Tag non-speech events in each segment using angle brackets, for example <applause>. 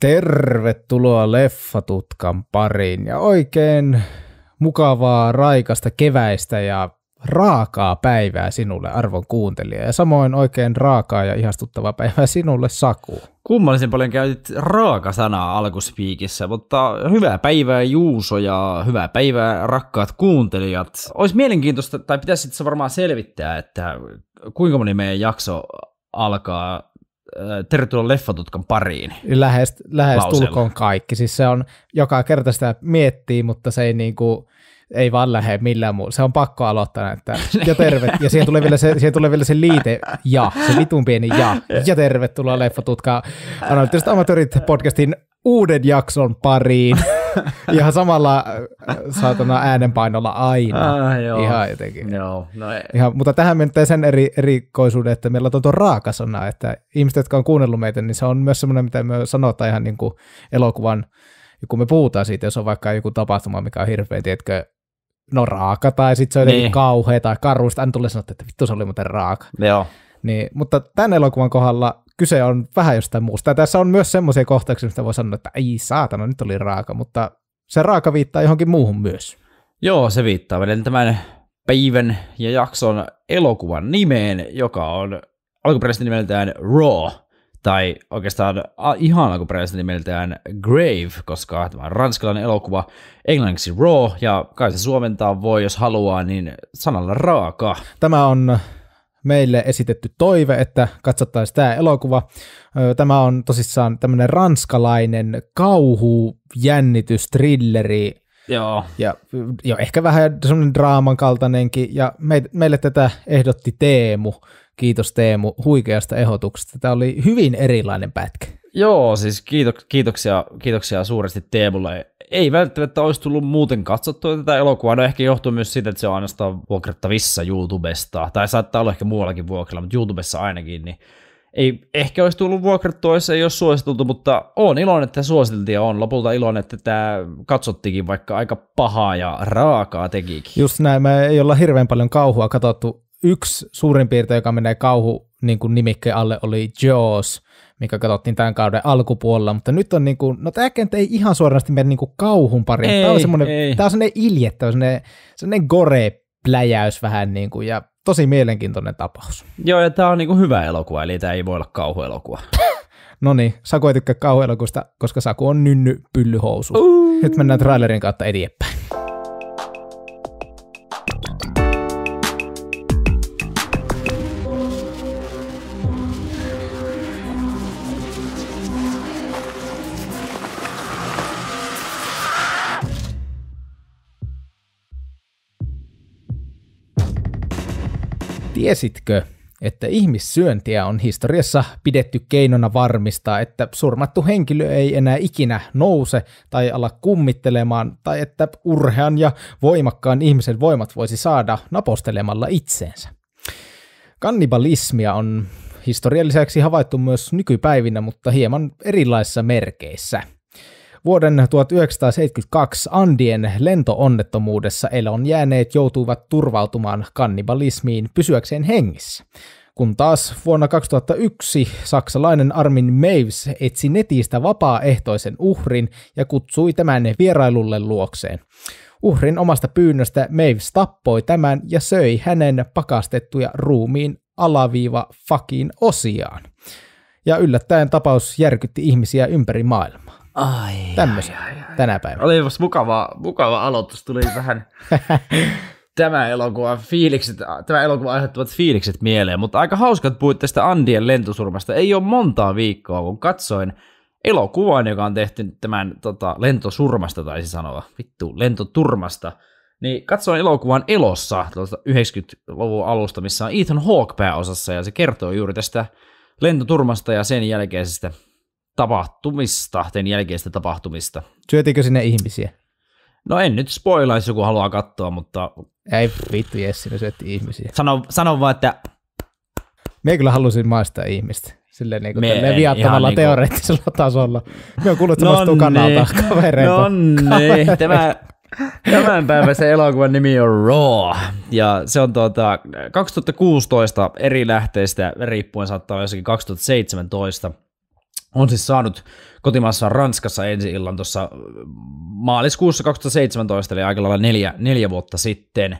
Tervetuloa Leffatutkan pariin ja oikein mukavaa, raikasta keväistä ja raakaa päivää sinulle, arvon kuuntelija. Ja samoin oikein raakaa ja ihastuttavaa päivää sinulle, Saku. Kummallisen paljon käytit raaka-sanaa alkuspiikissä, mutta hyvää päivää Juuso ja hyvää päivää rakkaat kuuntelijat. Olisi mielenkiintoista, tai pitäisi se varmaan selvittää, että kuinka moni meidän jakso alkaa Äh, tervetuloa leffatutkan pariin. lähest lähestulkoon kaikki. Siis se on, joka kerta sitä miettii, mutta se ei niinku, ei vaan lähde millään muulla. Se on pakko aloittaa, että ja terve. Ja siihen tulee vielä se, siihen tulee vielä se liite ja, se vitun pieni ja. Ja tervetuloa leffatutkaa analyyttiset amatörit podcastin uuden jakson pariin. <laughs> Ihan samalla äh, saatana äänenpainolla aina. Ah, joo. Ihan jotenkin. Joo, no ei. Ihan, mutta tähän menee sen eri, erikoisuuden, että meillä on tuo raakasana, että ihmiset, jotka on kuunnellut meitä, niin se on myös semmoinen, mitä me sanotaan ihan niin kuin elokuvan, kun me puhutaan siitä, jos on vaikka joku tapahtuma, mikä on hirveä, tiedätkö, no raaka, tai sitten se on jotenkin niin. kauhea tai karuista, aina tulee sanoa, että vittu se oli muuten raaka. Joo. Niin, mutta tämän elokuvan kohdalla kyse on vähän jostain muusta. Ja tässä on myös semmoisia kohtauksia, mistä voi sanoa, että ei saatana, nyt oli raaka, mutta se raaka viittaa johonkin muuhun myös. Joo, se viittaa meidän tämän päivän ja jakson elokuvan nimeen, joka on alkuperäisesti nimeltään Raw, tai oikeastaan ihan alkuperäisesti nimeltään Grave, koska tämä on ranskalainen elokuva, englanniksi Raw, ja kai se suomentaa voi, jos haluaa, niin sanalla raaka. Tämä on meille esitetty toive, että katsottaisiin tämä elokuva. Tämä on tosissaan tämmöinen ranskalainen kauhujännitystrilleri. Joo. Ja, jo ehkä vähän semmoinen draaman kaltainenkin, ja me, meille tätä ehdotti Teemu. Kiitos Teemu huikeasta ehdotuksesta. Tämä oli hyvin erilainen pätkä. Joo, siis kiitok- kiitoksia, kiitoksia suuresti Teemulle. Ei välttämättä olisi tullut muuten katsottua tätä elokuvaa. No ehkä johtuu myös siitä, että se on ainoastaan vuokrattavissa YouTubesta. Tai saattaa olla ehkä muuallakin vuokrilla, mutta YouTubessa ainakin. Niin ei ehkä olisi tullut vuokrattua, jos ei olisi suositeltu, mutta on iloinen, että suositeltiin ja on lopulta iloinen, että tämä katsottikin vaikka aika pahaa ja raakaa tekikin. Just näin, me ei olla hirveän paljon kauhua katsottu. Yksi suurin piirtein, joka menee kauhu niin nimikkeen alle, oli Jaws – mikä katsottiin tämän kauden alkupuolella, mutta nyt on niin kuin, no tämä kenttä ei ihan suorasti mene niin kuin kauhun pariin. Ei, tämä on semmoinen, ei. tämä on semmoinen ilje, tämä on semmoinen, semmoinen gore-pläjäys vähän niin kuin, ja tosi mielenkiintoinen tapaus. Joo, ja tämä on niin kuin hyvä elokuva, eli tämä ei voi olla kauhuelokuva. <laughs> no niin, Saku ei tykkää kauhuelokuista, koska Saku on nynny pyllyhousu. Uh. Nyt mennään trailerin kautta eteenpäin. Tiesitkö, että ihmissyöntiä on historiassa pidetty keinona varmistaa, että surmattu henkilö ei enää ikinä nouse tai ala kummittelemaan, tai että urhean ja voimakkaan ihmisen voimat voisi saada napostelemalla itseensä. Kannibalismia on historialliseksi havaittu myös nykypäivinä, mutta hieman erilaisissa merkeissä – Vuoden 1972 Andien lentoonnettomuudessa elon jääneet joutuivat turvautumaan kannibalismiin pysyäkseen hengissä kun taas vuonna 2001 saksalainen Armin Meiws etsi netistä vapaaehtoisen uhrin ja kutsui tämän vierailulle luokseen. Uhrin omasta pyynnöstä Meiws tappoi tämän ja söi hänen pakastettuja ruumiin alaviiva fakin osiaan. Ja yllättäen tapaus järkytti ihmisiä ympäri maailmaa. Ai, Tämmöisen ai, ai, ai. tänä päivänä. Oli mukava, mukava aloitus. Tuli vähän <laughs> tämä elokuva fiilikset, tämä elokuva aiheuttavat fiilikset mieleen, mutta aika hauska, että puhuit tästä Andien lentosurmasta. Ei ole montaa viikkoa, kun katsoin elokuvan, joka on tehty tämän tota, lentosurmasta, taisi sanoa, vittu, lentoturmasta, niin katsoin elokuvan elossa 90-luvun alusta, missä on Ethan Hawke pääosassa, ja se kertoo juuri tästä lentoturmasta ja sen jälkeisestä tapahtumista, sen jälkeistä tapahtumista. Syötikö sinne ihmisiä? No en nyt spoilaisi, joku haluaa katsoa, mutta... Ei vittu, jes, sinne syötti ihmisiä. Sano, sano vaan, että... Me kyllä halusin maistaa ihmistä. Silleen niin kuin viattomalla niinku... teoreettisella tasolla. Me on kuullut no kannalta kavereita. Nonne, tämä, Tämän päiväisen elokuvan nimi on Raw, ja se on tuota 2016 eri lähteistä riippuen saattaa olla jossakin 2017 on siis saanut kotimaassa Ranskassa ensi illan tuossa äh, maaliskuussa 2017, eli aika lailla neljä, neljä vuotta sitten.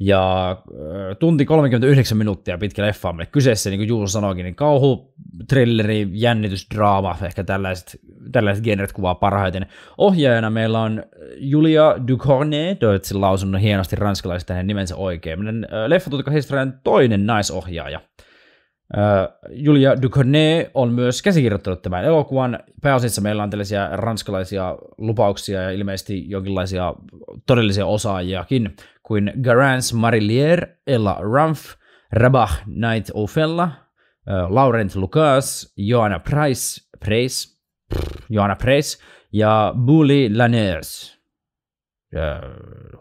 Ja äh, tunti 39 minuuttia pitkä leffa on kyseessä, niin kuin Juus sanoikin, niin kauhu, trilleri, jännitys, draama, ehkä tällaiset, tällaiset genret kuvaa parhaiten. Ohjaajana meillä on Julia Ducorne toivottavasti lausunnon hienosti ranskalaisesti hänen nimensä oikein. Äh, leffa toinen naisohjaaja. Nice Julia Ducournay on myös käsikirjoittanut tämän elokuvan. Pääosissa meillä on tällaisia ranskalaisia lupauksia ja ilmeisesti jonkinlaisia todellisia osaajiakin, kuin Garance Marillier, Ella Rumpf, Rabah Knight Ofella, Laurent Lucas, Joanna Price, Price, pff, Joanna Price ja Bully Laners.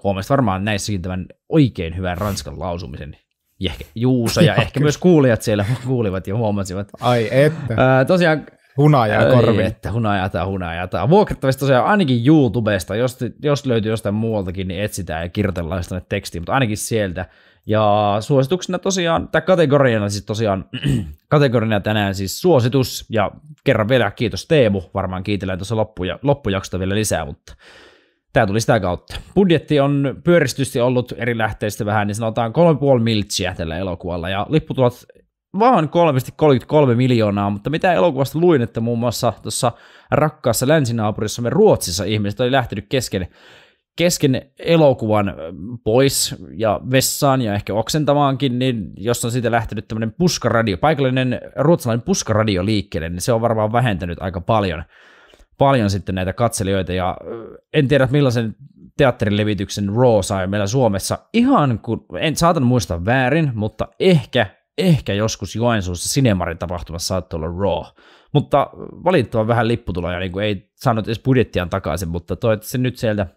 Huomasit varmaan näissäkin tämän oikein hyvän ranskan lausumisen ja Juuso ja <laughs> ehkä myös kuulijat siellä <laughs> kuulivat ja huomasivat. Ai että. Äh, tosiaan Hunajaa korvi. Että hunajaa tai hunajaa tai. Vuokrattavista tosiaan ainakin YouTubesta, jos, jos löytyy jostain muualtakin, niin etsitään ja kirjoitellaan sitä tekstiä, mutta ainakin sieltä. Ja suosituksena tosiaan, tai kategoriana siis tosiaan, <clears throat> kategoriana tänään siis suositus, ja kerran vielä kiitos Teemu, varmaan kiitellään tuossa loppuja, loppujaksosta vielä lisää, mutta tämä tuli sitä kautta. Budjetti on pyöristysti ollut eri lähteistä vähän, niin sanotaan 3,5 miltsiä tällä elokuvalla, ja lipputulot vaan 3,33 miljoonaa, mutta mitä elokuvasta luin, että muun muassa tuossa rakkaassa länsinaapurissamme Ruotsissa ihmiset oli lähtenyt kesken, kesken elokuvan pois ja vessaan ja ehkä oksentamaankin, niin jos on siitä lähtenyt tämmöinen puskaradio, paikallinen ruotsalainen puskaradio liikkeelle, niin se on varmaan vähentänyt aika paljon – paljon sitten näitä katselijoita ja en tiedä millaisen teatterilevityksen Raw sai meillä Suomessa ihan kun, en saatan muistaa väärin, mutta ehkä, ehkä joskus Joensuussa Cinemarin tapahtumassa saattoi olla Raw. Mutta valitettavan vähän lipputuloja, niin kuin ei saanut edes budjettiaan takaisin, mutta toivottavasti nyt sieltä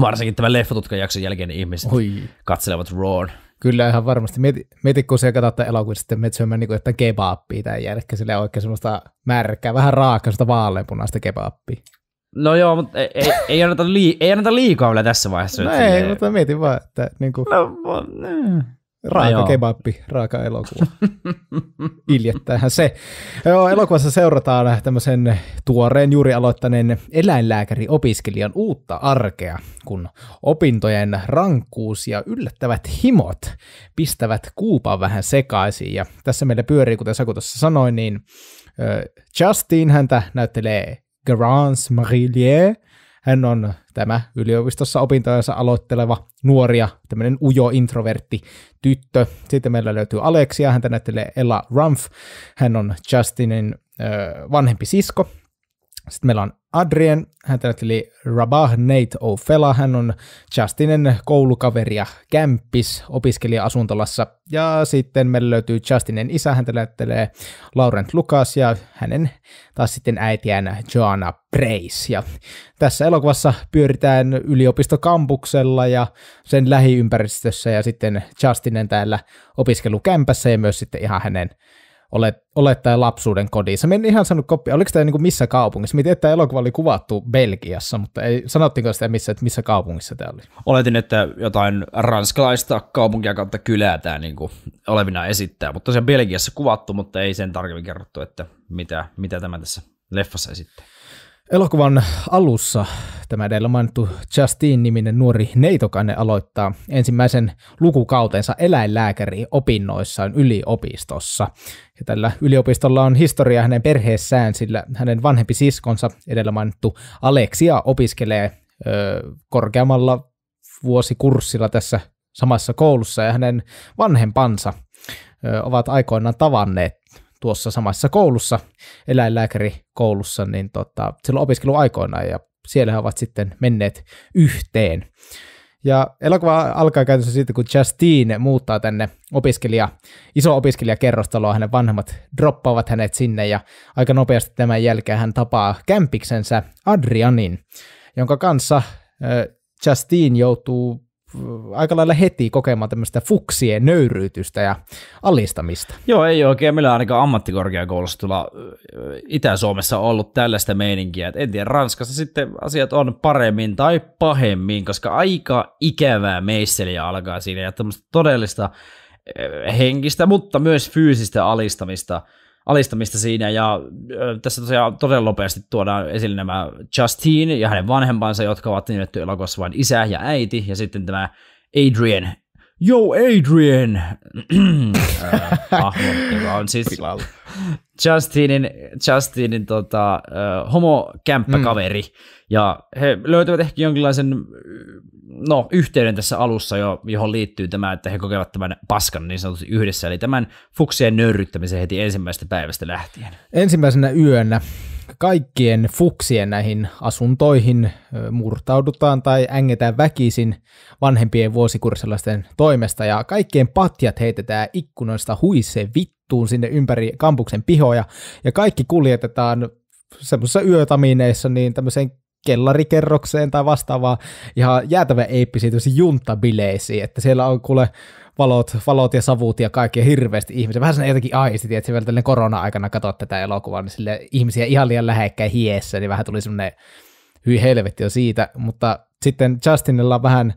varsinkin tämän Leffatutkan jakson jälkeen niin ihmiset Oi. katselevat Raw. Kyllä ihan varmasti. Mieti, mieti kun se katsotaan elokuvia, sitten menet syömään niin jotain kebaappia tämän jälkeen, sille oikein semmoista märkää, vähän raakaa, sitä vaaleanpunaista kebaappia. No joo, mutta ei, ei, ei, anneta, lii, ei anneta liikaa vielä tässä vaiheessa. No ei, mutta mietin vaan, että niin kuin... No, no. Raaka no kebappi, raaka elokuva. <laughs> Iljettäähän se. Joo, elokuvassa seurataan tämmöisen tuoreen juuri aloittaneen eläinlääkäriopiskelijan uutta arkea, kun opintojen rankkuus ja yllättävät himot pistävät kuupan vähän sekaisin. Ja tässä meillä pyörii, kuten Saku tuossa sanoi, niin Justin häntä näyttelee Garance Marillier, hän on tämä yliopistossa opintojensa aloitteleva nuoria, tämmöinen ujo introvertti tyttö. Sitten meillä löytyy Alexia, häntä näyttelee Ella Rumpf. Hän on Justinin ö, vanhempi sisko, sitten meillä on Adrien, hän eli Rabah Nate O'Fella, hän on Justinen koulukaveri ja kämppis opiskelija-asuntolassa. Ja sitten meillä löytyy Justinen isä, hän näyttelee Laurent Lucas ja hänen taas sitten äitiään Joanna Brace. Ja tässä elokuvassa pyöritään yliopistokampuksella ja sen lähiympäristössä ja sitten Justinen täällä opiskelukämpässä ja myös sitten ihan hänen olet, tämä lapsuuden kodissa. Mä en ihan sanonut koppia, oliko tämä niinku missä kaupungissa? Mietin, että tämä elokuva oli kuvattu Belgiassa, mutta ei, sanottiinko sitä missä, että missä kaupungissa tämä oli? Oletin, että jotain ranskalaista kaupunkia kautta kylää tämä niinku olevina esittää, mutta se Belgiassa kuvattu, mutta ei sen tarkemmin kerrottu, että mitä, mitä tämä tässä leffassa esittää. Elokuvan alussa tämä edellä mainittu Justine-niminen nuori neitokainen aloittaa ensimmäisen lukukautensa eläinlääkäri-opinnoissaan yliopistossa. Ja tällä yliopistolla on historia hänen perheessään, sillä hänen vanhempi siskonsa, edellä mainittu Aleksia, opiskelee ö, korkeammalla vuosikurssilla tässä samassa koulussa ja hänen vanhempansa ö, ovat aikoinaan tavanneet tuossa samassa koulussa, eläinlääkärikoulussa, niin tota, silloin opiskeluaikoina ja siellä he ovat sitten menneet yhteen. Ja elokuva alkaa käytössä siitä, kun Justine muuttaa tänne opiskelija, iso opiskelijakerrostaloa, hänen vanhemmat droppaavat hänet sinne ja aika nopeasti tämän jälkeen hän tapaa kämpiksensä Adrianin, jonka kanssa Justine joutuu aika lailla heti kokemaan tämmöistä fuksien nöyryytystä ja alistamista. Joo, ei oikein millään ainakaan ammattikorkeakoulussa tulla Itä-Suomessa ollut tällaista meininkiä. Et en tiedä, Ranskassa sitten asiat on paremmin tai pahemmin, koska aika ikävää meisseliä alkaa siinä ja tämmöistä todellista henkistä, mutta myös fyysistä alistamista – alistamista siinä, ja tässä tosiaan todella nopeasti tuodaan esille nämä Justine ja hänen vanhempansa, jotka ovat nimetty elokuvassa vain isä ja äiti, ja sitten tämä Adrian, Yo Adrian! <clears throat> hahmo, joka on siis Justinin, Justinin tota, uh, homokämppäkaveri, mm. ja he löytävät ehkä jonkinlaisen no, yhteyden tässä alussa, jo, johon liittyy tämä, että he kokevat tämän paskan niin sanotusti yhdessä, eli tämän fuksien nöyryttämisen heti ensimmäisestä päivästä lähtien. Ensimmäisenä yönä kaikkien fuksien näihin asuntoihin murtaudutaan tai ängetään väkisin vanhempien vuosikurssilaisten toimesta ja kaikkien patjat heitetään ikkunoista huiseen vittu tuun sinne ympäri kampuksen pihoja, ja kaikki kuljetetaan semmoisissa yötamineissa niin tämmöiseen kellarikerrokseen tai vastaavaan ihan jäätävä tämmöisiin juntabileisiin, että siellä on kuule valot, valot ja savut ja kaikki ja hirveästi ihmisiä. Vähän sen jotenkin aisti, että vielä korona-aikana katsoa tätä elokuvaa, niin sille ihmisiä ihan liian lähekkäin hiessä, niin vähän tuli semmoinen hyi helvetti jo siitä, mutta sitten Justinilla on vähän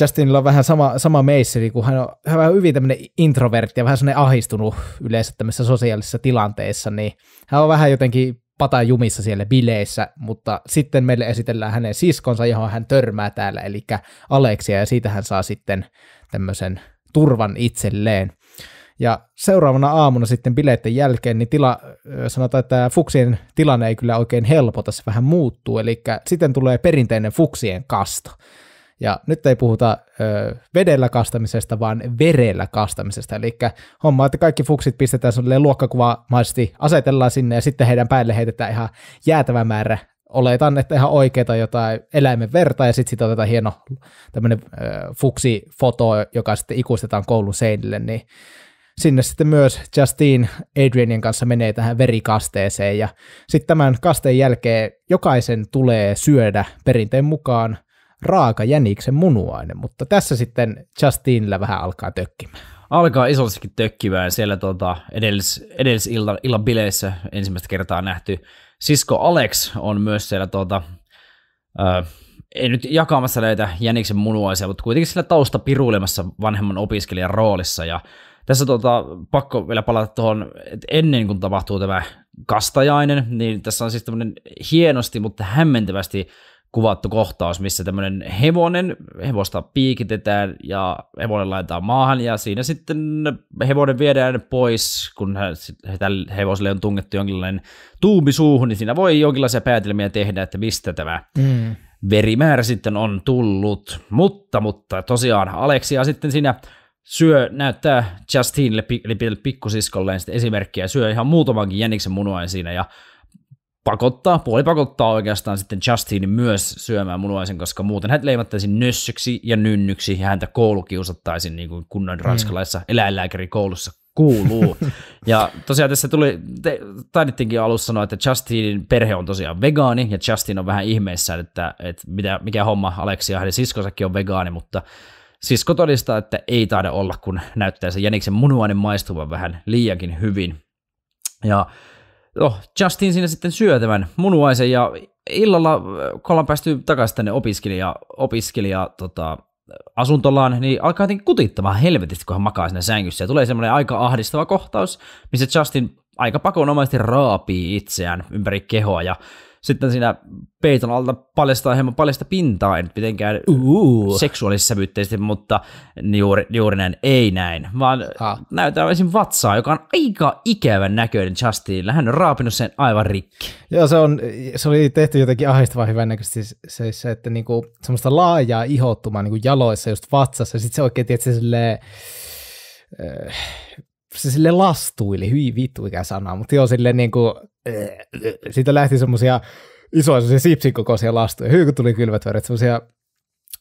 Justinilla on vähän sama, sama meisseli, kun hän on, hän on hyvin tämmöinen introvertti ja vähän sellainen ahistunut yleensä tämmöisessä sosiaalisissa tilanteissa, niin hän on vähän jotenkin pata jumissa siellä bileissä, mutta sitten meille esitellään hänen siskonsa, johon hän törmää täällä, eli Aleksia, ja siitä hän saa sitten tämmöisen turvan itselleen. Ja seuraavana aamuna sitten bileiden jälkeen, niin tila, sanotaan, että fuksien tilanne ei kyllä oikein helpota, se vähän muuttuu, eli sitten tulee perinteinen fuksien kasto. Ja nyt ei puhuta ö, vedellä kastamisesta, vaan verellä kastamisesta. Eli homma, että kaikki fuksit pistetään sellainen luokkakuvamaisesti, asetellaan sinne ja sitten heidän päälle heitetään ihan jäätävä määrä oletan, että ihan oikeita jotain eläimen verta, ja sitten sit otetaan hieno tämmöinen fuksifoto, foto joka sitten ikuistetaan koulun seinille, niin sinne sitten myös Justine Adrianin kanssa menee tähän verikasteeseen, ja sitten tämän kasteen jälkeen jokaisen tulee syödä perinteen mukaan – raaka jäniksen munuainen, mutta tässä sitten Justinillä vähän alkaa tökkimään. Alkaa isollisikin tökkimään. Siellä tuota, edellis, edellisillan illan bileissä ensimmäistä kertaa nähty sisko Alex on myös siellä tuota, äh, ei nyt jakamassa näitä jäniksen munuaisia, mutta kuitenkin siellä tausta piruilemassa vanhemman opiskelijan roolissa. Ja tässä tuota, pakko vielä palata tuohon, että ennen kuin tapahtuu tämä kastajainen, niin tässä on siis tämmöinen hienosti, mutta hämmentävästi kuvattu kohtaus, missä tämmöinen hevonen, hevosta piikitetään ja hevonen laitetaan maahan ja siinä sitten hevonen viedään pois, kun tälle hevoselle on tungettu jonkinlainen tuumi suuhun, niin siinä voi jonkinlaisia päätelmiä tehdä, että mistä tämä mm. verimäärä sitten on tullut. Mutta, mutta tosiaan Aleksia sitten siinä syö, näyttää Justinille, eli pikkusiskolle sitten esimerkkiä, syö ihan muutamankin jäniksen munuain siinä ja pakottaa, puoli pakottaa oikeastaan sitten Justinin myös syömään munuaisen, koska muuten hän leimattaisiin nössyksi ja nynnyksi ja häntä koulukiusattaisiin niin kuin kunnon mm. ranskalaisessa mm. eläinlääkärikoulussa kuuluu. ja tosiaan tässä tuli, te, alussa sanoa, että Justinin perhe on tosiaan vegaani, ja Justin on vähän ihmeessä, että, että mitä, mikä homma ja hänen siskonsakin on vegaani, mutta sisko todistaa, että ei taida olla, kun näyttää se jäniksen munuainen maistuvan vähän liiankin hyvin. Ja no, Justin siinä sitten syö tämän munuaisen ja illalla, äh, kun ollaan päästy takaisin tänne opiskelija, opiskelija tota, asuntolaan, niin alkaa jotenkin kutittamaan helvetistä kun hän makaa siinä sängyssä. Ja tulee semmoinen aika ahdistava kohtaus, missä Justin aika pakonomaisesti raapii itseään ympäri kehoa ja sitten siinä peiton alta paljastaa hieman paljasta pintaa, ei nyt mitenkään uh. mutta juuri, juuri näin ei näin, vaan ha. näytetään esim. vatsaa, joka on aika ikävän näköinen Justinilla. Hän on raapinut sen aivan rikki. Joo, se, on, se oli tehty jotenkin ahdistavan hyvän näköisesti se, se, että niinku, semmoista laajaa ihottumaa niinku jaloissa just vatsassa, ja sitten se oikein tietysti silleen, äh, se sille lastuili, hyi vittu mikä sana, mutta joo sille niin kuin, äh, siitä lähti semmoisia isoja semmoisia sipsikokoisia lastuja, hyi kun tuli kylmät värit, semmoisia,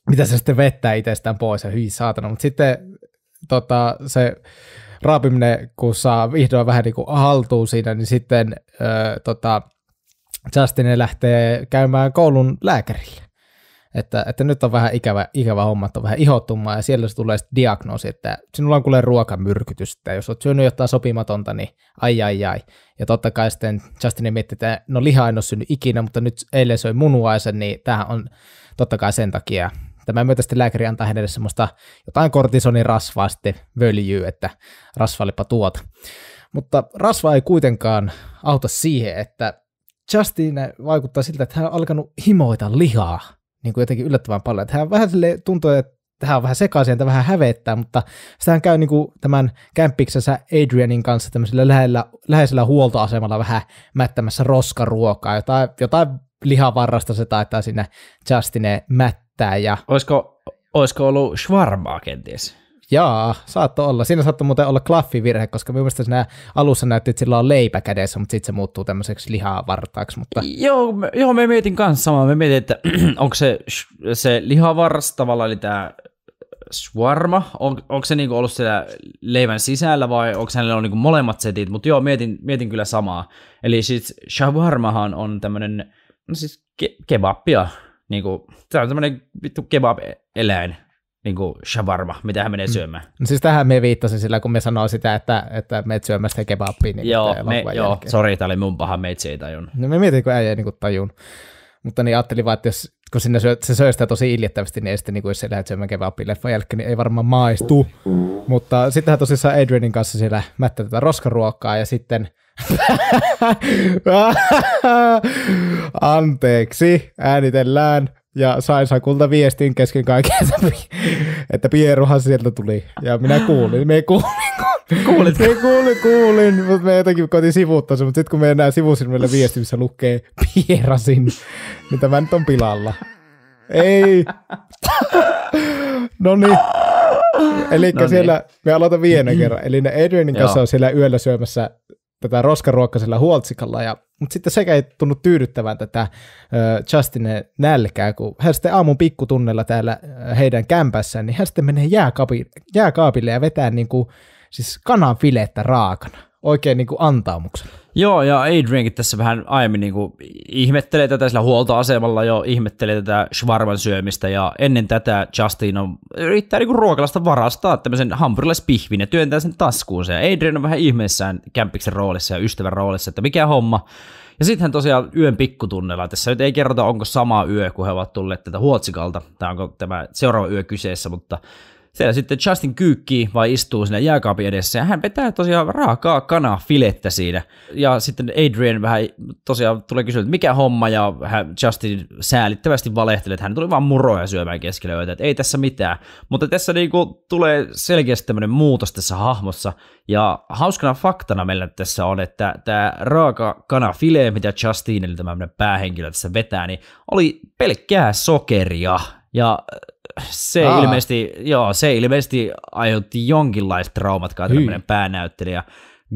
mitä se sitten vettää itsestään pois ja hyi saatana, mutta sitten tota, se raapiminen, kun saa vihdoin vähän niin kuin haltuun siinä, niin sitten ö, äh, tota, Justin lähtee käymään koulun lääkärille että, että nyt on vähän ikävä, ikävä homma, että on vähän ihottumaa ja siellä se tulee sitten diagnoosi, että sinulla on kuule ruokamyrkytys, että jos olet syönyt jotain sopimatonta, niin ai ai ai. Ja totta kai sitten Justin miettii, että no liha en ole ikinä, mutta nyt eilen söi munuaisen, niin tämähän on totta kai sen takia. Tämä myötä sitten lääkäri antaa hänelle semmoista jotain kortisonin rasvaa sitten völjyy, että rasvalipa tuota. Mutta rasva ei kuitenkaan auta siihen, että Justin vaikuttaa siltä, että hän on alkanut himoita lihaa niin kuin jotenkin yllättävän paljon. hän vähän sille tuntuu, että hän on vähän sekaisin että vähän hävettää, mutta sitähän käy niin kuin tämän kämppiksensä Adrianin kanssa tämmöisellä lähellä, läheisellä huoltoasemalla vähän mättämässä roskaruokaa, jotain, jotain lihavarrasta se taitaa sinne Justine mättää. Ja... Olisiko, olisiko ollut shawarmaa kenties? Jaa, saattoi olla. Siinä saattoi muuten olla klaffivirhe, koska mielestä siinä alussa näytti, että sillä on leipä kädessä, mutta sitten se muuttuu tämmöiseksi lihavartaaksi. Mutta... Joo, me, joo, me mietin kanssa samaa. Me mietin, että <clears throat> onko se, se lihavarras tavallaan, eli tämä swarma, on, onko se niinku ollut siellä leivän sisällä vai onko hänellä on niinku molemmat setit, mutta joo, mietin, mietin kyllä samaa. Eli siis shawarmahan on tämmöinen, no siis ke- kebabia, niinku, tämä on tämmöinen vittu kebab-eläin, niin kuin shawarma, mitä hän menee mm. syömään. No siis tähän me viittasin sillä, kun me sanoo sitä, että, että et syömään sitä kebabia. Niin joo, me, joo sori, tämä oli mun paha, me ei tajunnut. No me mietin, kun äijä ei niin tajun. Mutta niin ajattelin vaan, että jos, kun sinne syö, se söi sitä tosi iljettävästi, niin ei sitten, niin kuin, jos se lähdet syömään kebabia jälkeen, niin ei varmaan maistu. Mutta sittenhän tosissaan Adrianin kanssa siellä mättä tätä roskaruokaa ja sitten <laughs> Anteeksi, äänitellään ja sain Sakulta viestin kesken kaiken, <laughs> että Pieruhan sieltä tuli. Ja minä kuulin, me kuulin. Kuulit? Me kuulin, kuulin, mutta me jotenkin koitin sivuuttaa mutta sitten kun me enää sivusilmille viesti, missä lukee Pierasin, niin tämä nyt on pilalla. Ei. <laughs> no niin. Eli no niin. siellä, me aloitan viienen kerran. Eli ne Adrianin kanssa on siellä yöllä syömässä tätä roskaruokkaisella huoltsikalla ja mutta sitten sekä ei tunnu tyydyttävän tätä Justinen nälkää, kun hän sitten aamun pikkutunnella täällä heidän kämpässään, niin hän sitten menee jääkaapi, jääkaapille ja vetää niin kuin, siis kananfilettä raakana, oikein niin kuin antaumuksella. Joo, ja Adrianikin tässä vähän aiemmin niin kuin ihmettelee tätä sillä huoltoasemalla jo, ihmettelee tätä Schwarman syömistä, ja ennen tätä Justin on, yrittää niin kuin ruokalasta varastaa tämmöisen hampurilaispihvin ja työntää sen taskuunsa, ja Adrian on vähän ihmeessään kämpiksen roolissa ja ystävän roolissa, että mikä homma. Ja sitten hän tosiaan yön pikkutunnella, tässä nyt ei kerrota onko sama yö, kun he ovat tulleet tätä Huotsikalta, tai onko tämä seuraava yö kyseessä, mutta siellä sitten Justin kyykkii vai istuu siinä jääkaapin edessä ja hän vetää tosiaan raakaa kanaa filettä siinä. Ja sitten Adrian vähän tosiaan tulee kysyä, että mikä homma ja hän Justin säälittävästi valehtelee, että hän tuli vaan muroja syömään keskellä yötä, että ei tässä mitään. Mutta tässä niinku tulee selkeästi tämmöinen muutos tässä hahmossa ja hauskana faktana meillä tässä on, että tämä raaka file, mitä Justin eli tämä päähenkilö tässä vetää, niin oli pelkkää sokeria ja se, ah. ilmeisesti, joo, se ilmeisesti aiheutti jonkinlaiset traumat kai tämmöinen päänäyttelijä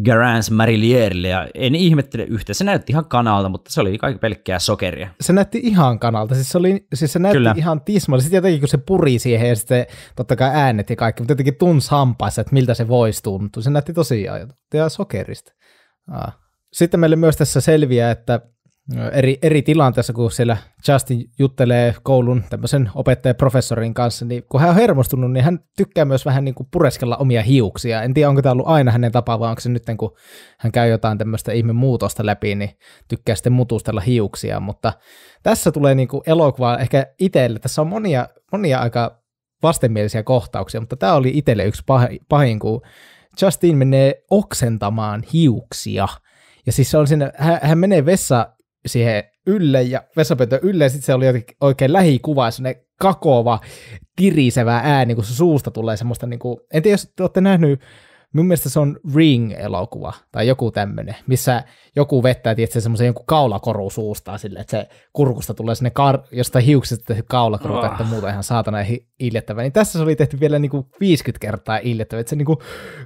Garance Marilierille, ja en ihmettele yhtä. Se näytti ihan kanalta, mutta se oli kaikki pelkkää sokeria. Se näytti ihan kanalta, siis se, oli, siis se näytti Kyllä. ihan tismalle. Sitten jotenkin, kun se puri siihen, ja sitten totta kai äänet ja kaikki, mutta jotenkin tunsi hampaissa, että miltä se voisi tuntua. Se näytti tosiaan ja sokerista. Ah. Sitten meille myös tässä selviää, että eri, eri tilanteessa, kun siellä Justin juttelee koulun tämmöisen professorin kanssa, niin kun hän on hermostunut, niin hän tykkää myös vähän niin kuin pureskella omia hiuksia. En tiedä, onko tämä ollut aina hänen tapaa, vai onko se nyt, kun hän käy jotain tämmöistä ihme muutosta läpi, niin tykkää sitten mutustella hiuksia, mutta tässä tulee niin kuin elokuvaa ehkä itselle. Tässä on monia, monia aika vastenmielisiä kohtauksia, mutta tämä oli itselle yksi pahin, pahin kun Justin menee oksentamaan hiuksia. Ja siis se on siinä, hän, hän menee vessa siihen ylle ja vessapöytä ylle, ja sitten se oli oikein lähikuva, ja kakova, tirisevä ääni, kun se suusta tulee semmoista, niin kuin, en tiedä, jos te olette nähnyt, mun mielestä se on Ring-elokuva tai joku tämmöinen, missä joku vettää tietysti semmoisen jonkun kaulakoru suustaan sille, että se kurkusta tulee sinne kar- jostain hiuksesta kaulakoru oh. Ah. että muuta ihan saatana iljettävä. Niin tässä se oli tehty vielä niin kuin 50 kertaa iljettävä, että se niin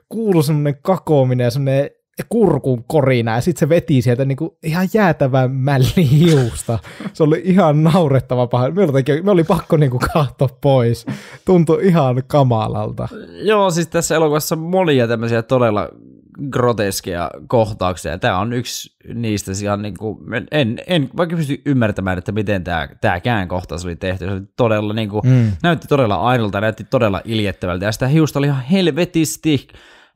kuuluu semmoinen kakoominen ja semmoinen kurkun korina ja sitten se veti sieltä niinku ihan jäätävän mälli hiusta. Se oli ihan naurettava paha. Me oli, me oli pakko niinku kahto pois. Tuntui ihan kamalalta. Joo, siis tässä elokuvassa monia tämmöisiä todella groteskeja kohtauksia. Tämä on yksi niistä ihan niinku, kuin, en, en vaikka pysty ymmärtämään, että miten tämä, tämäkään kohtaus oli tehty. Se oli todella niin kuin, mm. näytti todella aidolta, näytti todella iljettävältä ja sitä hiusta oli ihan helvetisti.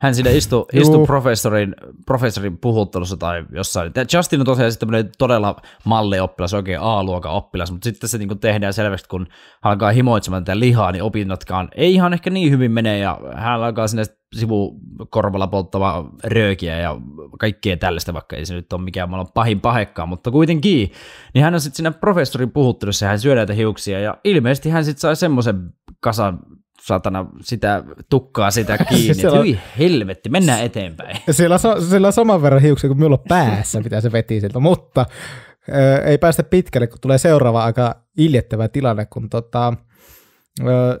Hän siinä istui, istui professorin, professorin puhuttelussa tai jossain. Justin on tosiaan sitten todella mallioppilas, oikein A-luokan oppilas, mutta sitten se niin tehdään selvästi, kun hän alkaa himoitsemaan tätä lihaa, niin opinnotkaan ei ihan ehkä niin hyvin mene, ja hän alkaa sinne sivukorvalla polttava röökiä ja kaikkea tällaista, vaikka ei se nyt ole mikään maailman pahin pahekkaan, mutta kuitenkin. Niin hän on sitten siinä professorin puhuttelussa ja hän syö näitä hiuksia ja ilmeisesti hän sitten sai semmoisen kasan satana sitä tukkaa sitä <laughs> kiinni. Siellä on... Hyi helvetti, mennään eteenpäin. Siellä on, siellä on saman verran hiuksia kuin minulla päässä, mitä se veti sieltä, mutta ei päästä pitkälle, kun tulee seuraava aika iljettävä tilanne, kun tota,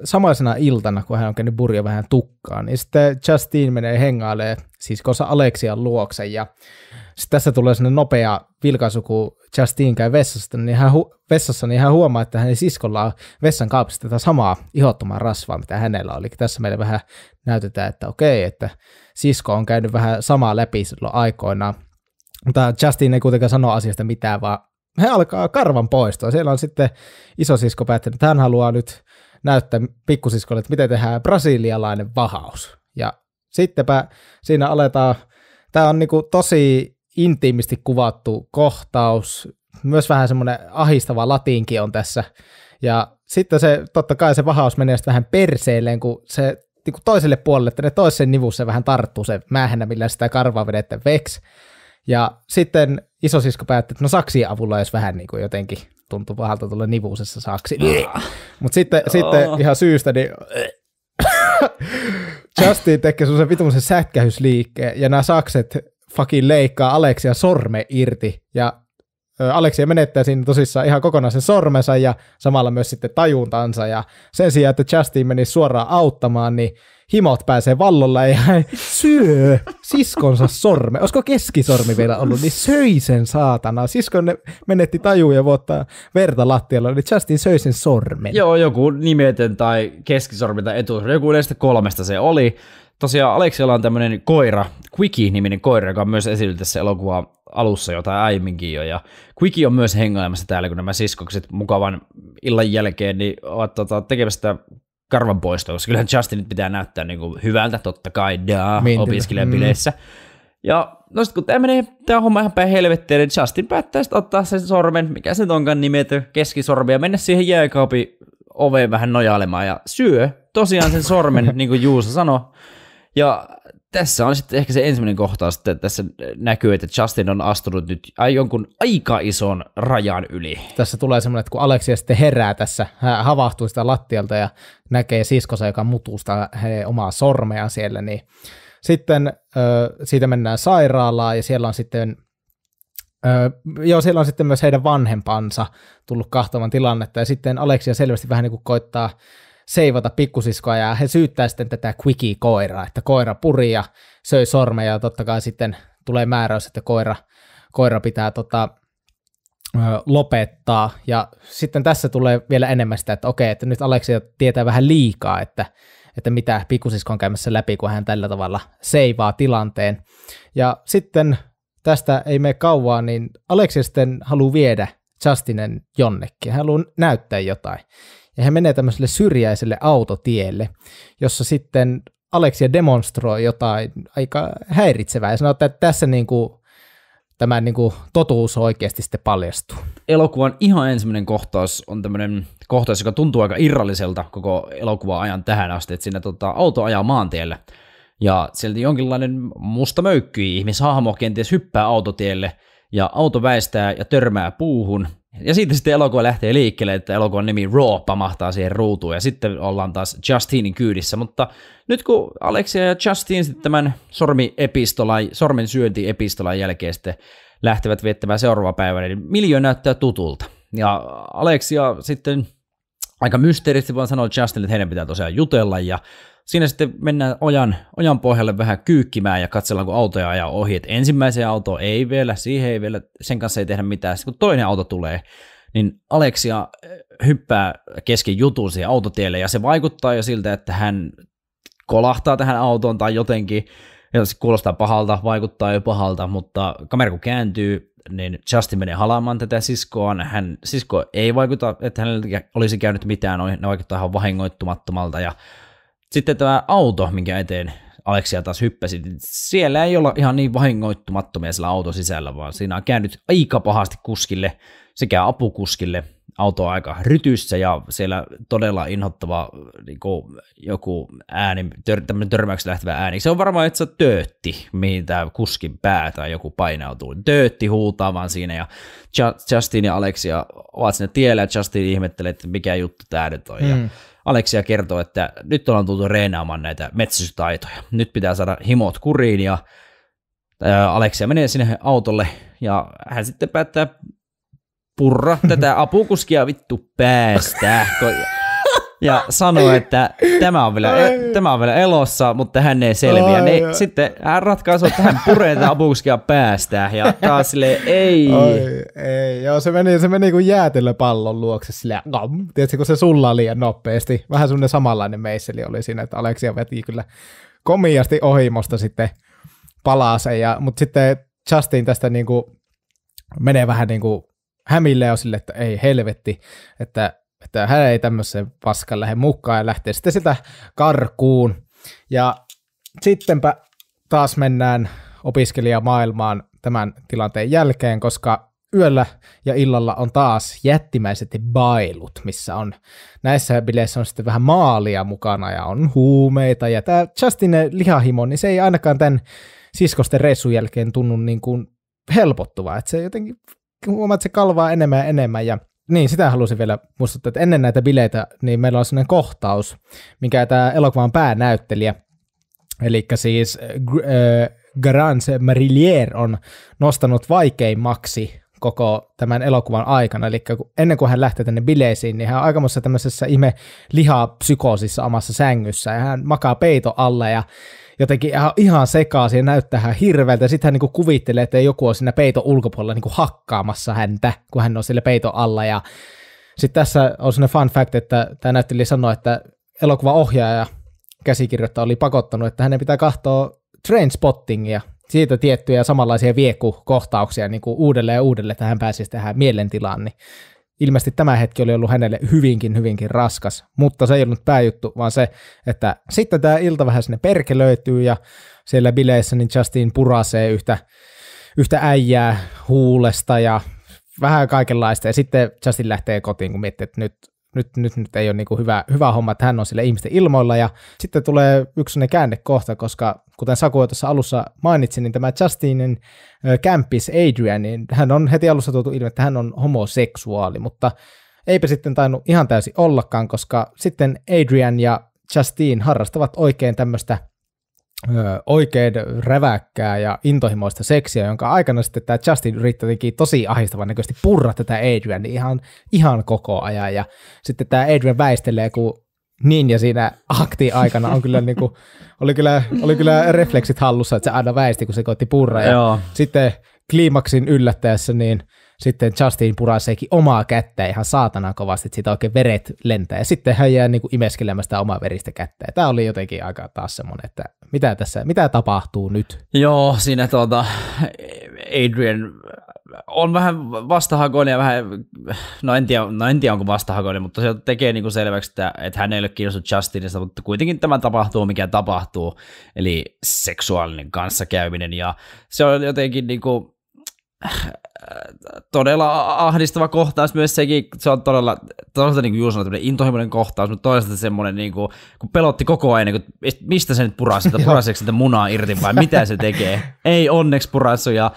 samaisena iltana, kun hän on käynyt burja vähän tukkaan, niin sitten Justine menee hengailee siskonsa Aleksian luokse ja sitten tässä tulee sinne nopea vilkaisu, kun Justine käy vessasta, niin hän hu- vessassa, niin hän huomaa, että hänen siskolla on vessan kaapissa tätä samaa ihottomaa rasvaa, mitä hänellä oli. Tässä meille vähän näytetään, että okei, että sisko on käynyt vähän samaa läpi silloin aikoinaan. Mutta Justine ei kuitenkaan sano asiasta mitään, vaan hän alkaa karvan poistoa. Siellä on sitten isosisko päättänyt, että hän haluaa nyt näyttää pikkusiskolle, että miten tehdään brasilialainen vahaus. Ja sittenpä siinä aletaan, tämä on niinku tosi intiimisti kuvattu kohtaus, myös vähän semmoinen ahistava latinki on tässä. Ja sitten se, totta kai se vahaus menee sitten vähän perseelleen, kun se niinku toiselle puolelle, että ne toisen nivussa vähän tarttuu se määhänä, millä sitä karvaa vedettä veks. Ja sitten isosisko päätti, että no saksien avulla jos vähän niin kuin jotenkin tuntuu pahalta tuolla nivuusessa saksi. Ah. Mutta sitten, oh. sitten ihan syystä niin Justin tekee semmoisen vitumisen sätkähysliikkeen ja nämä sakset fucking leikkaa Aleksia sorme irti ja Aleksia menettää siinä tosissaan ihan kokonaisen sormensa ja samalla myös sitten tajuntansa ja sen sijaan, että Justin meni suoraan auttamaan, niin himot pääsee vallolla ja hän <laughs> syö siskonsa sorme. Olisiko keskisormi vielä ollut, niin söi sen saatana. Siskon menetti tajuja vuotta verta lattialla, niin Justin söi sen sormen. Joo, joku nimetön tai keskisormi tai etusormi, joku näistä kolmesta se oli. Tosiaan Aleksilla on tämmöinen koira, Quickie-niminen koira, joka on myös esitelty tässä elokuvan alussa jotain aiemminkin jo, ja Quickie on myös hengailemassa täällä, kun nämä siskokset mukavan illan jälkeen niin ovat tota, tekemässä karvan poisto, koska kyllähän Justinit pitää näyttää niin kuin hyvältä, totta kai, daa, niin, Mm. Ja no sitten kun tämä menee, tämä homma ihan päin helvettiin, niin Justin päättää sitten ottaa sen sormen, mikä se onkaan nimetty, keskisormi, ja mennä siihen jääkaupin oveen vähän nojailemaan ja syö tosiaan sen sormen, <laughs> niin kuin Juusa sanoi. Ja tässä on sitten ehkä se ensimmäinen kohtaus, että tässä näkyy, että Justin on astunut nyt jonkun aika ison rajan yli. Tässä tulee semmoinen, että kun Aleksia sitten herää tässä, hän havahtuu sitä lattialta ja näkee siskosa joka mutuusta hänen omaa sormea siellä, niin sitten siitä mennään sairaalaan ja siellä on sitten Öö, joo, siellä on sitten myös heidän vanhempansa tullut kahtoman tilannetta, ja sitten Aleksia selvästi vähän niin kuin koittaa seivota pikkusiskoa ja he syyttää sitten tätä quickie-koiraa, että koira puri ja söi sormeja ja totta kai sitten tulee määräys, että koira, koira pitää tota, lopettaa. Ja sitten tässä tulee vielä enemmän sitä, että okei, että nyt Aleksia tietää vähän liikaa, että, että mitä pikkusisko on käymässä läpi, kun hän tällä tavalla seivaa tilanteen. Ja sitten tästä ei mene kauaa, niin Aleksi sitten haluaa viedä Justinen jonnekin. Hän haluaa näyttää jotain ja he menee tämmöiselle syrjäiselle autotielle, jossa sitten Aleksia demonstroi jotain aika häiritsevää ja sanoo, että tässä niin kuin tämä niin kuin totuus oikeasti sitten paljastuu. Elokuvan ihan ensimmäinen kohtaus on tämmöinen kohtaus, joka tuntuu aika irralliselta koko elokuvan ajan tähän asti, että siinä tota, auto ajaa maantielle ja sieltä jonkinlainen musta möykky ihmishahmo kenties hyppää autotielle ja auto väistää ja törmää puuhun ja siitä sitten elokuva lähtee liikkeelle, että elokuvan nimi Raw pamahtaa siihen ruutuun ja sitten ollaan taas Justinin kyydissä. Mutta nyt kun Alexia ja Justin sitten tämän sormiepistolan, sormen syöntiepistolan jälkeen sitten lähtevät viettämään seuraava päivä, niin miljö näyttää tutulta. Ja Alexia sitten aika mysteerisesti vaan sanoo Justinille, että heidän pitää tosiaan jutella ja Siinä sitten mennään ojan, ojan pohjalle vähän kyykkimään ja katsellaan, kun autoja ajaa ohi. että ensimmäiseen autoon ei vielä, siihen ei vielä, sen kanssa ei tehdä mitään. Sitten kun toinen auto tulee, niin Aleksia eh, hyppää kesken jutun siihen autotielle ja se vaikuttaa jo siltä, että hän kolahtaa tähän autoon tai jotenkin, ja se kuulostaa pahalta, vaikuttaa jo pahalta, mutta kamera kun kääntyy, niin Justin menee halaamaan tätä siskoa, Hän, sisko ei vaikuta, että hänellä olisi käynyt mitään, no, ne vaikuttaa ihan vahingoittumattomalta ja sitten tämä auto, minkä eteen Aleksia taas hyppäsi, niin siellä ei olla ihan niin vahingoittumattomia siellä auto sisällä, vaan siinä on käynyt aika pahasti kuskille sekä apukuskille auto aika rytyssä ja siellä todella inhottava niin kuin, joku ääni, tör, tämmöinen törmäyksen lähtevä ääni. Se on varmaan että se töötti, mihin tämä kuskin pää tai joku painautuu. Töötti huutaa vaan siinä ja Justin ja Aleksia ovat sinne tiellä ja Justin ihmettelee, että mikä juttu tämä nyt on. Mm. Ja Aleksia kertoo, että nyt ollaan tultu reenaamaan näitä metsästystaitoja. Nyt pitää saada himot kuriin ja Aleksia menee sinne autolle ja hän sitten päättää purra tätä <laughs> apukuskia vittu päästä ja sanoi, että tämä on, vielä, e- tämä on vielä elossa, mutta hän ei selviä. Ai, niin, Sitten hän ratkaisui, että hän puree tämän abukskia päästä ja taas sille ei. Oi, ei. Joo, se meni, se meni kuin jäätelöpallon luokse sille, nom. Tiedätkö, kun se sulla liian nopeasti. Vähän semmoinen samanlainen meisseli oli siinä, että Aleksia veti kyllä komiasti ohimosta sitten palaseen. Ja, mutta sitten Justin tästä niin kuin, menee vähän niin kuin hämille on sille, että ei helvetti, että että hän ei tämmöiseen paskan lähde mukaan ja lähtee sitten sitä karkuun. Ja sittenpä taas mennään opiskelijamaailmaan tämän tilanteen jälkeen, koska yöllä ja illalla on taas jättimäiset bailut, missä on näissä bileissä on sitten vähän maalia mukana ja on huumeita ja tämä Justin lihahimo, niin se ei ainakaan tämän siskosten reissun jälkeen tunnu niin kuin helpottuvaa, että se jotenkin huomaa, että se kalvaa enemmän ja enemmän ja niin, sitä halusin vielä muistuttaa, että ennen näitä bileitä niin meillä on sellainen kohtaus, mikä tämä elokuvan päänäyttelijä, eli siis äh, Garance Marillier on nostanut vaikeimmaksi koko tämän elokuvan aikana. Eli ennen kuin hän lähtee tänne bileisiin, niin hän on aikamoissa tämmöisessä ihme lihapsykoosissa omassa sängyssä ja hän makaa peito alle, ja jotenkin ihan, ihan sekaisin ja näyttää hän hirveältä. Sitten hän niin kuin kuvittelee, että joku on siinä peiton ulkopuolella niin kuin hakkaamassa häntä, kun hän on sillä peiton alla. Ja sitten tässä on sellainen fun fact, että tämä näyttelijä sanoi, että elokuvaohjaaja käsikirjoittaja oli pakottanut, että hänen pitää katsoa Trainspottingia, siitä tiettyjä samanlaisia viekukohtauksia niin kuin uudelleen ja uudelleen, että hän pääsisi tähän mielentilaan, niin ilmeisesti tämä hetki oli ollut hänelle hyvinkin, hyvinkin raskas, mutta se ei ollut pääjuttu, vaan se, että sitten tämä ilta vähän sinne löytyy ja siellä bileissä niin Justin purasee yhtä, yhtä äijää huulesta ja vähän kaikenlaista ja sitten Justin lähtee kotiin, kun miettii, että nyt nyt, nyt, nyt ei ole niin kuin hyvä, hyvä homma, että hän on sille ihmisten ilmoilla. Ja sitten tulee yksi käännekohta, koska kuten Saku jo tuossa alussa mainitsi, niin tämä Justinin kämpis Adrian, niin hän on heti alussa tuotu ilmi, että hän on homoseksuaali, mutta eipä sitten tainnut ihan täysin ollakaan, koska sitten Adrian ja Justine harrastavat oikein tämmöistä oikein räväkkää ja intohimoista seksiä, jonka aikana sitten tämä Justin yrittää jotenkin tosi ahistavan näköisesti purra tätä Adrian ihan, ihan koko ajan. Ja sitten tämä Adrian väistelee, kun niin ja siinä akti aikana on kyllä niinku, oli, kyllä, oli kyllä refleksit hallussa, että se aina väisti, kun se koitti purra. Ja Joo. sitten kliimaksin yllättäessä niin sitten Justin puraseekin omaa kättä ihan saatana kovasti, että siitä oikein veret lentää. Ja sitten hän jää niin imeskelemään sitä omaa veristä kättä. Ja tämä oli jotenkin aika taas semmoinen, että mitä tässä, mitä tapahtuu nyt? Joo, siinä tuota, Adrian on vähän vastahakoinen ja vähän, no en tiedä, no en tiedä onko vastahakoinen, mutta se tekee niin kuin selväksi, että, että hän ei ole kiinnostunut Justinista, mutta kuitenkin tämä tapahtuu, mikä tapahtuu, eli seksuaalinen kanssakäyminen ja se on jotenkin niin kuin, todella ahdistava kohtaus myös sekin, se on todella, todella niin kuin Juuso on intohimoinen kohtaus, mutta toisaalta semmoinen, niin kuin, kun pelotti koko ajan, niin kuin, mistä se nyt purasi, että <laughs> puraseeko sitä munaa irti vai mitä se tekee. <laughs> Ei onneksi purassu ja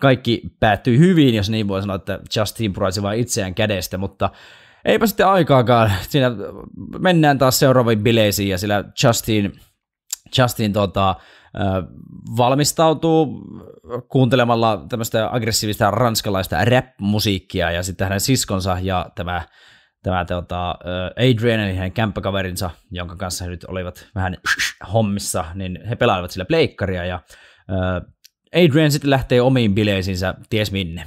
kaikki päättyi hyvin, jos niin voi sanoa, että Justin purasi vain itseään kädestä, mutta eipä sitten aikaakaan. Siinä mennään taas seuraaviin bileisiin ja sillä Justin, Justin tota, valmistautuu kuuntelemalla tämmöistä aggressiivista ranskalaista rap-musiikkia ja sitten hänen siskonsa ja tämä tämä tota, Adrian, eli hänen kämppäkaverinsa, jonka kanssa he nyt olivat vähän hommissa, niin he pelaavat sillä pleikkaria, ja Adrian sitten lähtee omiin bileisiinsä ties minne.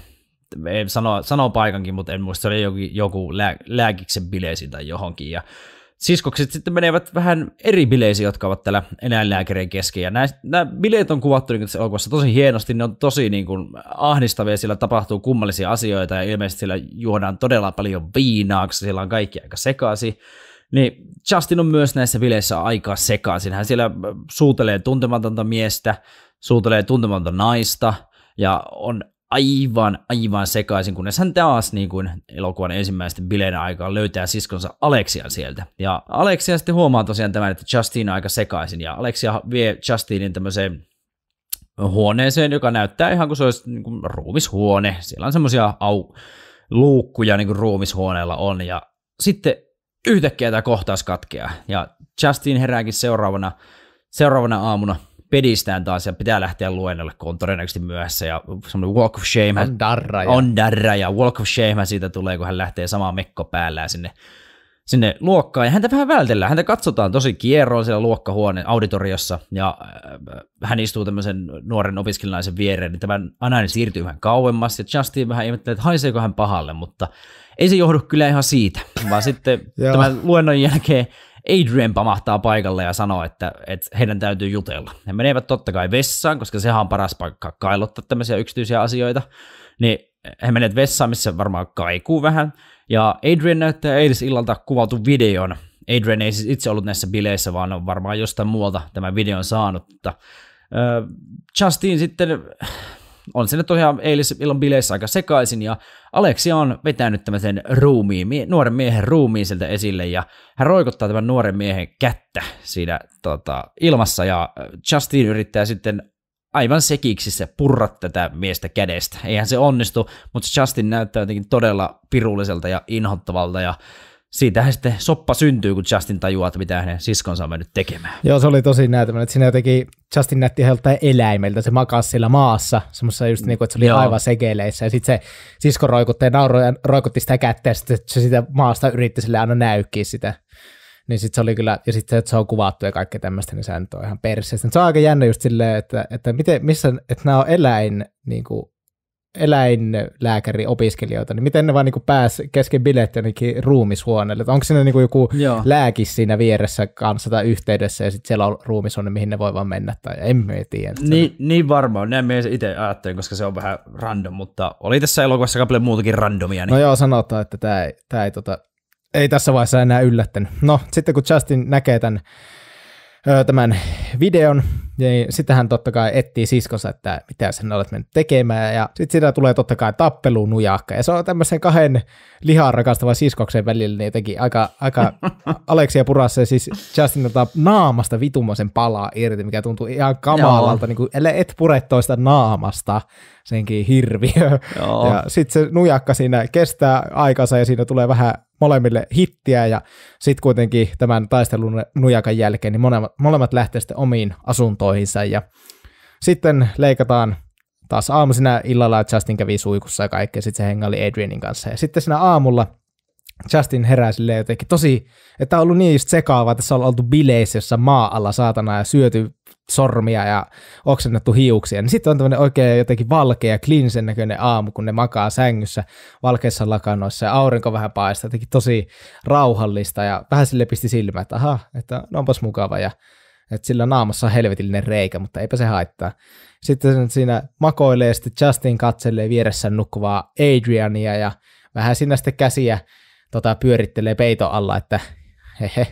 sano, paikankin, mutta en muista, se oli joku, joku lää, lääkiksen bileisiin tai johonkin, ja siskokset sitten menevät vähän eri bileisiin, jotka ovat täällä eläinlääkäreiden kesken. Ja nämä, nämä bileet on kuvattu niin tässä elokuvassa tosi hienosti, ne on tosi niin kuin, ahdistavia, siellä tapahtuu kummallisia asioita ja ilmeisesti siellä juodaan todella paljon viinaa, koska siellä on kaikki aika sekaisin. Niin Justin on myös näissä bileissä aika sekaisin. Hän siellä äh, suutelee tuntematonta miestä, suutelee tuntematonta naista ja on aivan, aivan sekaisin, kunnes hän taas niin kuin elokuvan ensimmäisten bileiden aikaan löytää siskonsa Alexian sieltä. Ja Alexia sitten huomaa tosiaan tämän, että Justin on aika sekaisin, ja Alexia vie Justinin tämmöiseen huoneeseen, joka näyttää ihan kuin se olisi niin kuin ruumishuone. Siellä on semmoisia au, luukkuja niin kuin ruumishuoneella on, ja sitten yhtäkkiä tämä kohtaus katkeaa, ja Justin herääkin seuraavana, seuraavana aamuna – pedistään taas ja pitää lähteä luennolle, kun on todennäköisesti myöhässä ja semmoinen walk of shame. On darra. Ja. On darra ja walk of shame siitä tulee, kun hän lähtee samaa mekko päällään sinne sinne luokkaan, ja häntä vähän vältellään. Häntä katsotaan tosi kierroon siellä luokkahuoneen auditoriossa, ja äh, hän istuu tämmöisen nuoren opiskelijanaisen viereen, niin tämä anainen siirtyy vähän kauemmas, ja Justin vähän ihmettelee, että haiseeko hän pahalle, mutta ei se johdu kyllä ihan siitä, vaan sitten <laughs> tämän luennon jälkeen Adrian pamahtaa paikalle ja sanoo, että, että heidän täytyy jutella. He menevät totta kai vessaan, koska sehän on paras paikka kailottaa tämmöisiä yksityisiä asioita. Niin he menevät vessaan, missä varmaan kaikuu vähän. Ja Adrian näyttää eilisillalta kuvattu videon. Adrian ei siis itse ollut näissä bileissä, vaan on varmaan jostain muualta tämän videon saanut. Mutta Justin sitten on sinne tosiaan eilis illan bileissä aika sekaisin ja Aleksi on vetänyt tämmöisen ruumiin, mie- nuoren miehen ruumiin sieltä esille ja hän roikottaa tämän nuoren miehen kättä siinä tota, ilmassa ja äh, Justin yrittää sitten aivan se purra tätä miestä kädestä. Eihän se onnistu, mutta Justin näyttää jotenkin todella pirulliselta ja inhottavalta ja siitähän sitten soppa syntyy, kun Justin tajuaa, että mitä hänen siskonsa on mennyt tekemään. Joo, se oli tosi näytämään, että siinä jotenkin Justin näytti joltain eläimeltä, se makasi sillä maassa, semmoisessa just niin kuin, että se oli Joo. aivan sekeleissä, ja sitten se sisko roikutti ja nauroi ja roikutti sitä kättä, ja sitten se sitä maasta yritti sille aina näykkiä sitä. Niin sitten se oli kyllä, ja sitten se, että se on kuvattu ja kaikkea tämmöistä, niin sehän on ihan perseestä. Se on aika jännä just silleen, että, että miten, missä, että nämä on eläin, niin kuin, eläinlääkäriopiskelijoita, niin miten ne vaan niin pääsi kesken bileet jonnekin ruumishuoneelle? Että onko siinä niin joku Joo. lääki siinä vieressä kanssa tai yhteydessä ja sitten siellä on ruumishuone, mihin ne voi vaan mennä tai en mä tiedä. Niin, niin varmaan, näin mä itse ajattelin, koska se on vähän random, mutta oli tässä elokuvassa kappale muutakin randomia. Niin... No joo, sanotaan, että tämä ei, tää ei, tota, ei tässä vaiheessa enää yllättänyt. No, sitten kun Justin näkee tämän, tämän videon, niin, sitten hän totta kai etsii siskonsa, että mitä sen olet mennyt tekemään, ja sitten siinä tulee totta kai tappeluun nujaakka. ja se on tämmöisen kahden lihaa rakastavan siskoksen välillä niin jotenkin aika, aika <laughs> Aleksia purassa siis Justin ottaa naamasta vitumoisen palaa irti, mikä tuntuu ihan kamalalta, niin kuin, ellei et pure toista naamasta, senkin hirviö. Joo. Ja sitten se nujakka siinä kestää aikansa ja siinä tulee vähän molemmille hittiä ja sitten kuitenkin tämän taistelun nujakan jälkeen niin molemmat, molemmat lähtee sitten omiin asuntoihin autoihinsa ja sitten leikataan taas sinä illalla, että Justin kävi suikussa ja kaikkea, sitten se hengaili Adrianin kanssa. Ja sitten sinä aamulla Justin herää silleen jotenkin tosi, että on ollut niin just että se on oltu bileissä jossa maa alla saatana ja syöty sormia ja oksennettu hiuksia. Niin sitten on tämmöinen oikein jotenkin valkea, kliinisen näköinen aamu, kun ne makaa sängyssä valkeissa lakanoissa ja aurinko vähän paistaa, jotenkin tosi rauhallista ja vähän sille pisti silmä, että aha, että no onpas mukava ja että sillä naamassa on helvetillinen reikä, mutta eipä se haittaa. Sitten siinä makoilee, sitten Justin katselee vieressä nukkuvaa Adriania ja vähän sinä sitten käsiä tota, pyörittelee peito alla, että hehe,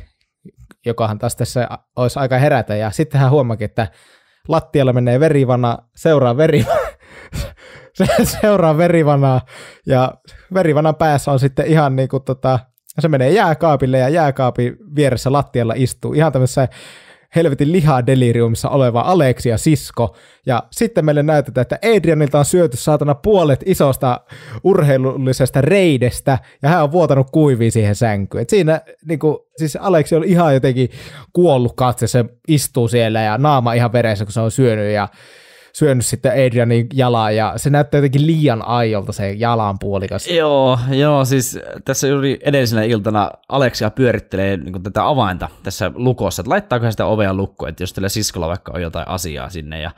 jokahan taas tässä olisi aika herätä. Ja sitten hän huomakin, että lattialla menee verivana, seuraa verivana, <laughs> seuraa verivanaa ja verivanan päässä on sitten ihan niin kuin tota, se menee jääkaapille ja jääkaapin vieressä lattialla istuu ihan tämmöisessä helvetin lihaa deliriumissa oleva ja sisko. Ja sitten meille näytetään, että Adrianilta on syöty saatana puolet isosta urheilullisesta reidestä ja hän on vuotanut kuiviin siihen sänkyyn. Et siinä niin kuin, siis Aleksi on ihan jotenkin kuollut katse, se istuu siellä ja naama ihan veressä, kun se on syönyt ja syönyt sitten Adrianin jalaa ja se näyttää jotenkin liian aiolta se jalan puolikas. Joo, joo, siis tässä juuri edellisenä iltana Aleksia pyörittelee niin kuin tätä avainta tässä lukossa, että laittaako hän sitä ovea lukkoon, että jos tällä siskolla vaikka on jotain asiaa sinne ja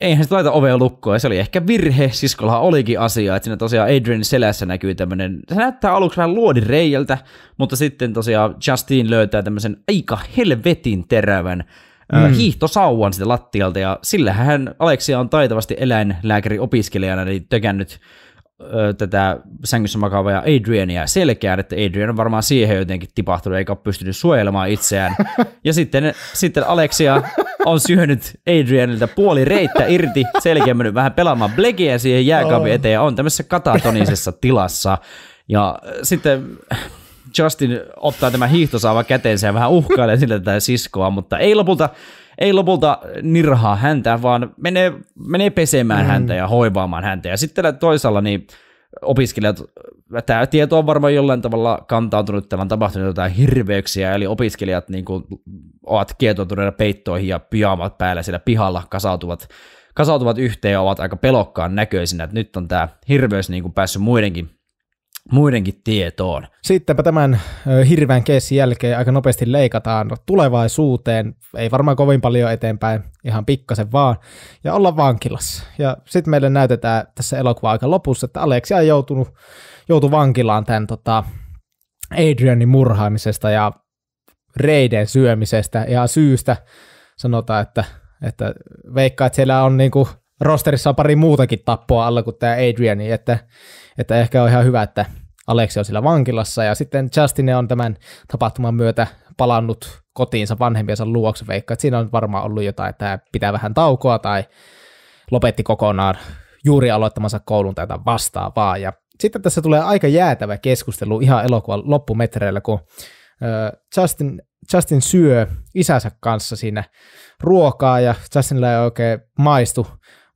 eihän sitä laita ovea lukkoon, ja se oli ehkä virhe, siskollahan olikin asia, että siinä tosiaan Adrian selässä näkyy tämmöinen, se näyttää aluksi vähän luodin reijältä, mutta sitten tosiaan Justin löytää tämmöisen aika helvetin terävän mm. hiihtosauvan sitä lattialta, ja sillähän hän, Aleksia on taitavasti eläinlääkäriopiskelijana niin tekännyt tätä sängyssä makaavaa Adriania selkeään, että Adrian on varmaan siihen jotenkin tipahtunut eikä ole pystynyt suojelemaan itseään. Ja sitten, sitten Alexia on syönyt Adrianilta puoli reittä irti, selkeä mennyt vähän pelaamaan blegiä siihen jääkaapin eteen ja on tämmöisessä katatonisessa tilassa. Ja sitten Justin ottaa tämän hiihtosaava käteensä ja vähän uhkailee sillä tätä siskoa, mutta ei lopulta, ei lopulta nirhaa häntä, vaan menee, menee pesemään mm. häntä ja hoivaamaan häntä. Ja sitten toisaalla niin opiskelijat, tämä tieto on varmaan jollain tavalla kantautunut, täällä on tapahtunut jotain hirveyksiä, eli opiskelijat niin kuin, ovat kietoutuneet peittoihin ja pyjaamat päällä siellä pihalla kasautuvat, kasautuvat yhteen ja ovat aika pelokkaan näköisinä, että nyt on tämä hirveys niin kuin päässyt muidenkin muidenkin tietoon. Sittenpä tämän hirveän keissin jälkeen aika nopeasti leikataan tulevaisuuteen, ei varmaan kovin paljon eteenpäin, ihan pikkasen vaan, ja olla vankilassa. Ja sitten meille näytetään tässä elokuva aika lopussa, että Aleksia on joutunut, joutu vankilaan tämän tota, Adrianin murhaamisesta ja reiden syömisestä ja syystä sanotaan, että, että veikkaa, että siellä on niinku rosterissa on pari muutakin tappoa alla kuin tämä Adriani, että että ehkä on ihan hyvä, että Aleksi on siellä vankilassa ja sitten Justin on tämän tapahtuman myötä palannut kotiinsa vanhempiensa luokse. Veikka, että siinä on varmaan ollut jotain, että pitää vähän taukoa tai lopetti kokonaan juuri aloittamansa koulun tätä vastaavaa. Ja sitten tässä tulee aika jäätävä keskustelu ihan elokuvan loppumetreillä, kun Justin, Justin syö isänsä kanssa siinä ruokaa ja Justinilla ei oikein maistu,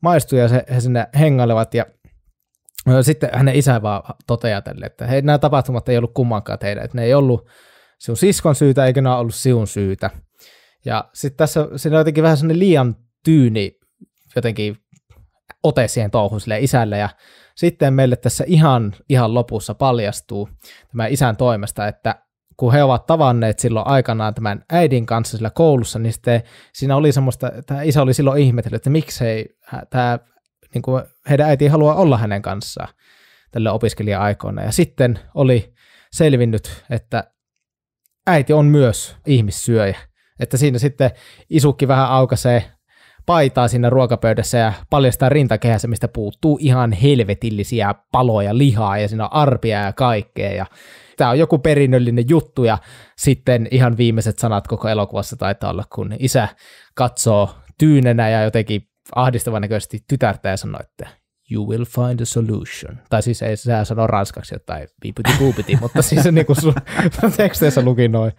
maistu ja se, he sinne hengailevat ja sitten hänen isä vaan toteaa tälle, että hei, nämä tapahtumat ei ollut kummankaan teidän, että ne ei ollut sinun siskon syytä, eikä ne ollut sinun syytä. Ja sitten tässä siinä on jotenkin vähän sellainen liian tyyni jotenkin ote siihen touhun sille isälle, ja sitten meille tässä ihan, ihan lopussa paljastuu tämä isän toimesta, että kun he ovat tavanneet silloin aikanaan tämän äidin kanssa sillä koulussa, niin sitten siinä oli semmoista, tämä isä oli silloin ihmetellyt, että miksei tämä niin kuin heidän äiti haluaa olla hänen kanssaan tällä opiskelija-aikoina. Ja sitten oli selvinnyt, että äiti on myös ihmissyöjä. Että siinä sitten isukki vähän aukaisee paitaa siinä ruokapöydässä ja paljastaa rintakehässä, mistä puuttuu ihan helvetillisiä paloja, lihaa ja siinä on arpia ja kaikkea. Ja tämä on joku perinnöllinen juttu ja sitten ihan viimeiset sanat koko elokuvassa taitaa olla, kun isä katsoo tyynenä ja jotenkin ahdistavan näköisesti tytärtä ja sanoi, että you will find a solution. Tai siis ei sehän sano ranskaksi jotain viipyti puupiti, <laughs> mutta siis se niinku sun <laughs> teksteissä luki noin.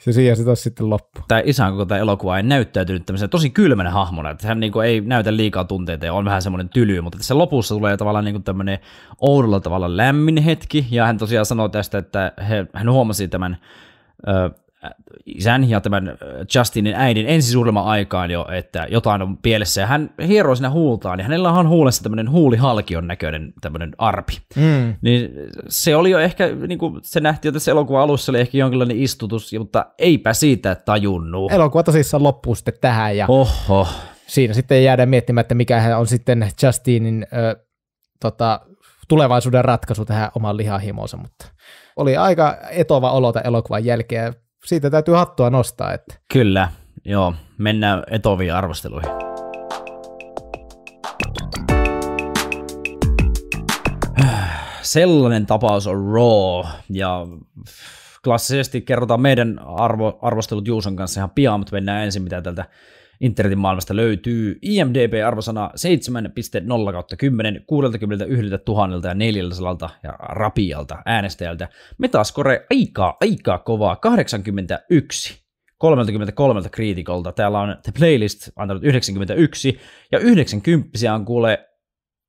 Se siihen se sitten loppu. Tämä isän koko tämä elokuva ei näyttäytynyt tämmöisenä tosi kylmänä hahmona, että hän niinku ei näytä liikaa tunteita ja on vähän semmoinen tyly, mutta tässä lopussa tulee tavallaan niinku tämmöinen oudolla tavalla lämmin hetki, ja hän tosiaan sanoi tästä, että he, hän huomasi tämän Äh, isän ja tämän äh, Justinin äidin ensisuudelma aikaan jo, että jotain on pielessä. Ja hän hieroo siinä huultaan, ja hänellä on huulessa tämmöinen huulihalkion näköinen tämmöinen arpi. Mm. Niin se oli jo ehkä, niin kuin se nähtiin jo tässä elokuvan alussa, oli ehkä jonkinlainen istutus, mutta eipä siitä tajunnut. Elokuva tosissaan loppuu sitten tähän, ja Oho. siinä sitten jäädään miettimään, että mikä on sitten Justinin ö, tota, tulevaisuuden ratkaisu tähän oman lihahimoonsa, mutta oli aika etova tämän elokuvan jälkeen siitä täytyy hattua nostaa. Että. Kyllä, joo. Mennään etoviin arvosteluihin. Sellainen tapaus on Raw, ja klassisesti kerrotaan meidän arvo, arvostelut Juuson kanssa ihan pian, mutta mennään ensin, mitä tältä internetin maailmasta löytyy. IMDB-arvosana 7.0 kautta 10, 61 400 ja rapialta äänestäjältä. Metascore aika, aika kovaa, 81. 33 kriitikolta. Täällä on The Playlist antanut 91, ja 90 on kuule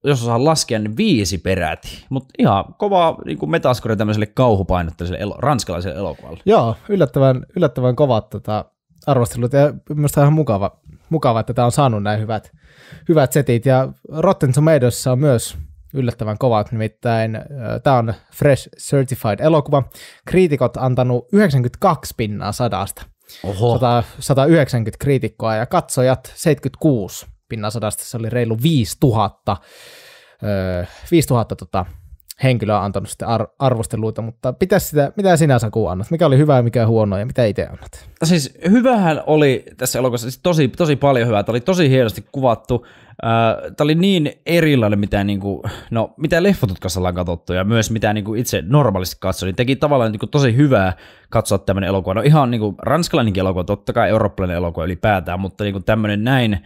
jos osaan laskea, niin viisi peräti. Mutta ihan kova niin metaskori tämmöiselle kauhupainotteiselle elo, ranskalaiselle elokuvalle. Joo, yllättävän, yllättävän kovat tota, arvostelut ja minusta ihan mukava, mukava, että tämä on saanut näin hyvät, hyvät setit. Ja Rotten Tomatoes on myös yllättävän kovat, nimittäin tämä on Fresh Certified elokuva. Kriitikot antanut 92 pinnaa sadasta. Oho. 100, 190 kriitikkoa ja katsojat 76 pinnaa sadasta. Se oli reilu 5000, 5000 tota, henkilö on antanut sitten ar- arvosteluita, mutta mitä, sitä, mitä sinä Saku annat? Mikä oli hyvää, mikä huonoa ja mitä itse annat? No siis hyvähän oli tässä elokuvassa siis tosi, tosi paljon hyvää. Tämä oli tosi hienosti kuvattu. Tämä oli niin erilainen, mitä, niin kuin, no, mitä leffotutkassa ollaan katsottu ja myös mitä niin kuin itse normaalisti katsoin. Niin teki tavallaan niin kuin, tosi hyvää katsoa tämmöinen elokuva. No ihan niin kuin, ranskalainen elokuva, totta kai eurooppalainen elokuva ylipäätään, mutta niin kuin, tämmöinen näin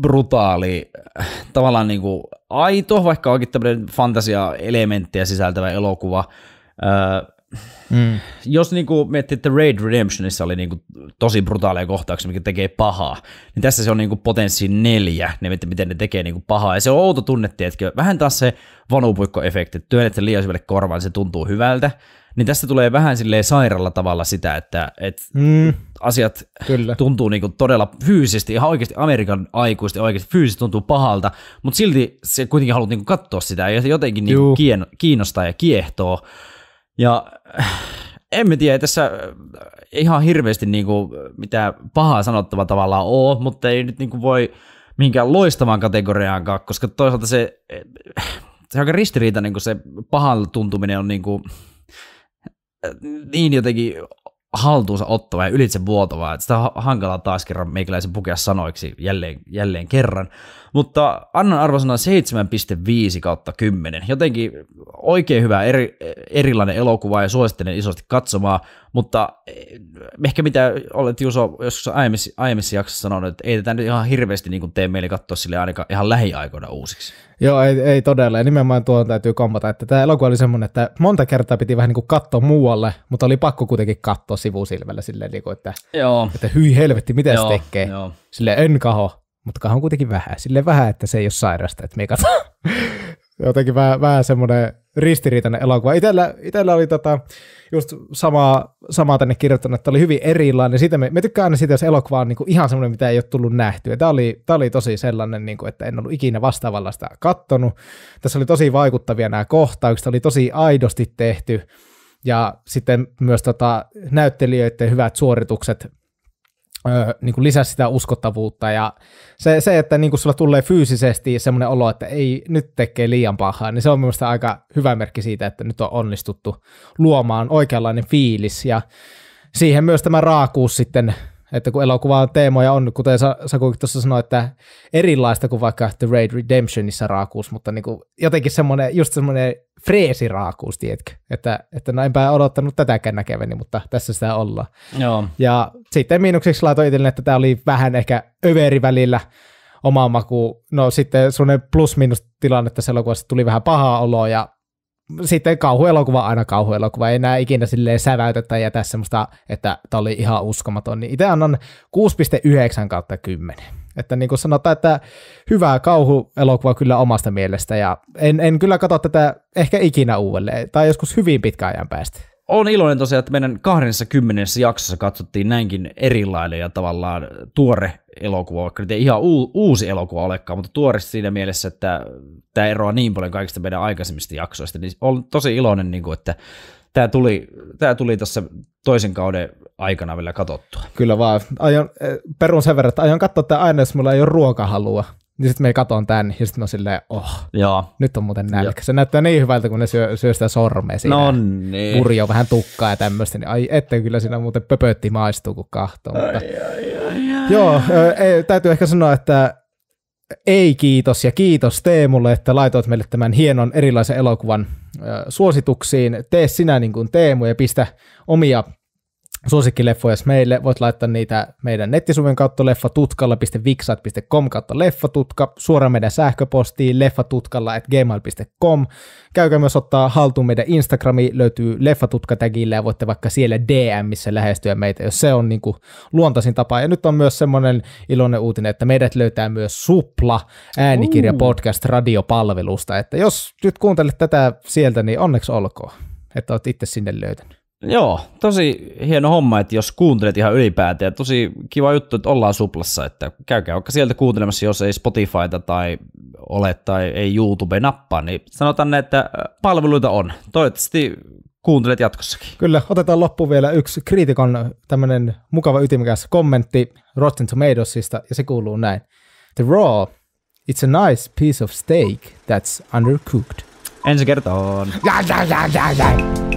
brutaali, tavallaan niin kuin aito, vaikka onkin tämmöinen fantasia elementtiä sisältävä elokuva, jos niin kuin miettii, että Raid Redemptionissa oli niin kuin tosi brutaaleja kohtauksia, mikä tekee pahaa, niin tässä se on niin kuin potenssi neljä, ne, miten ne tekee niin kuin pahaa. Ja se on outo tunne, että Vähän taas se vanupuikko-efekti, että työnnet sen liian syvälle korvaan, se tuntuu hyvältä. Niin tässä tulee vähän silleen sairalla tavalla sitä, että, että mm. asiat Kyllä. tuntuu niin kuin todella fyysisesti, ihan oikeasti Amerikan aikuisesti oikeasti fyysisesti tuntuu pahalta, mutta silti se kuitenkin haluat niin kuin katsoa sitä ja jotenkin niin kiinnostaa ja kiehtoo. Ja äh, en mä tiedä, tässä äh, ihan hirveästi niinku äh, mitä pahaa sanottava tavallaan oo, mutta ei nyt niinku voi minkään loistavan kategoriaankaan, koska toisaalta se, se aika ristiriita, niin kuin se pahan tuntuminen on niinku, niin jotenkin haltuunsa ottava ja ylitse vuotavaa. Että sitä on hankala taas kerran meikäläisen pukea sanoiksi jälleen, jälleen kerran. Mutta annan arvosana 7,5 kautta 10. Jotenkin oikein hyvä eri, erilainen elokuva ja suosittelen isosti katsomaan. Mutta eh, ehkä mitä olet Juso joskus aiemmissa, jaksossa sanonut, että ei tätä nyt ihan hirveästi niin tee meille katsoa sille ainakaan ihan lähiaikoina uusiksi. Joo, ei, ei todella. Ja nimenomaan tuon täytyy kompata, että tämä elokuva oli semmoinen, että monta kertaa piti vähän niin kuin katsoa muualle, mutta oli pakko kuitenkin katsoa sivusilmällä silleen, niin kuin, että, joo. että hyi helvetti, miten se tekee. Joo. Silleen en kaho, mutta kaho on kuitenkin vähän. Silleen vähän, että se ei ole sairasta, että me katsotaan. <laughs> Jotenkin vähän, vähän semmoinen ristiriitainen elokuva. Itellä, itellä oli tota, just samaa, samaa tänne kirjoittanut, että oli hyvin erilainen. Sitä me, me tykkään aina siitä, jos elokuva on kuin niinku ihan semmoinen, mitä ei ole tullut nähtyä. Tämä oli, tämä oli tosi sellainen, kuin, niinku, että en ollut ikinä sitä kattonut. Tässä oli tosi vaikuttavia nämä kohtaukset, oli tosi aidosti tehty. Ja sitten myös tota, näyttelijöiden hyvät suoritukset Öö, niin kuin lisää sitä uskottavuutta ja se, se että niin kuin sulla tulee fyysisesti semmoinen olo, että ei nyt tekee liian pahaa, niin se on mielestäni aika hyvä merkki siitä, että nyt on onnistuttu luomaan oikeanlainen fiilis ja siihen myös tämä raakuus sitten että kun elokuvan teemoja on, kuten Sakukin tuossa sanoi, että erilaista kuin vaikka The Raid Redemptionissa raakuus, mutta niin kuin jotenkin semmoinen, just semmoinen freesi raakuus, tiedätkö? Että, että no enpä odottanut tätäkään näkeväni, mutta tässä sitä ollaan. Joo. Ja sitten miinukseksi laitoin itselleni, että tämä oli vähän ehkä överi välillä, omaa makuun. No sitten semmoinen plus-minus tilanne tässä elokuvassa tuli vähän pahaa oloa ja sitten kauhuelokuva aina kauhuelokuva, ei enää ikinä silleen säväytä tai jätä semmoista, että tämä oli ihan uskomaton, niin itse annan 6,9 kautta 10. Että niin kuin sanotaan, että hyvää kauhuelokuva kyllä omasta mielestä ja en, en kyllä katso tätä ehkä ikinä uudelleen tai joskus hyvin pitkän ajan päästä olen iloinen tosiaan, että meidän 20 jaksossa katsottiin näinkin erilainen ja tavallaan tuore elokuva, vaikka nyt ei ihan uusi elokuva olekaan, mutta tuore siinä mielessä, että tämä eroaa niin paljon kaikista meidän aikaisemmista jaksoista, niin olen tosi iloinen, niin kuin, että tämä tuli, tämä tuli tässä toisen kauden aikana vielä katsottua. Kyllä vaan. Aion, eh, perun sen verran, että aion katsoa tämä aina, jos mulla ei ole ruokahalua. Niin sitten me katon tän, niin ja sitten mä silleen, oh, Joo. nyt on muuten nälkä. Se näyttää niin hyvältä, kun ne syö, syö sitä sormea siinä. No niin. vähän tukkaa ja tämmöistä, niin ai ette kyllä siinä muuten pöpötti maistuu, kun kahtoo. mutta... Joo, ei, täytyy ehkä sanoa, että ei kiitos ja kiitos Teemulle, että laitoit meille tämän hienon erilaisen elokuvan suosituksiin. Tee sinä niin kuin Teemu ja pistä omia suosikkileffoja meille. Voit laittaa niitä meidän nettisivujen kautta leffatutkalla.vixat.com kautta leffatutka, suoraan meidän sähköpostiin leffatutkalla at gmail.com. Käykää myös ottaa haltuun meidän Instagrami, löytyy leffatutka-tagillä ja voitte vaikka siellä DMissä lähestyä meitä, jos se on niin kuin luontaisin tapa. Ja nyt on myös semmoinen iloinen uutinen, että meidät löytää myös Supla äänikirja podcast radiopalvelusta, että jos nyt kuuntelet tätä sieltä, niin onneksi olkoon, että olet itse sinne löytänyt. Joo, tosi hieno homma, että jos kuuntelet ihan ylipäätään, tosi kiva juttu, että ollaan suplassa, että käykää vaikka sieltä kuuntelemassa, jos ei Spotifyta tai ole tai ei YouTube nappaa, niin sanotaan näin, että äh, palveluita on. Toivottavasti kuuntelet jatkossakin. Kyllä, otetaan loppuun vielä yksi kriitikon tämmöinen mukava ytimikäs kommentti Rotten Tomatoesista, ja se kuuluu näin. The Raw, it's a nice piece of steak that's undercooked. Ensi kertaan. Ja, ja, ja, ja, ja.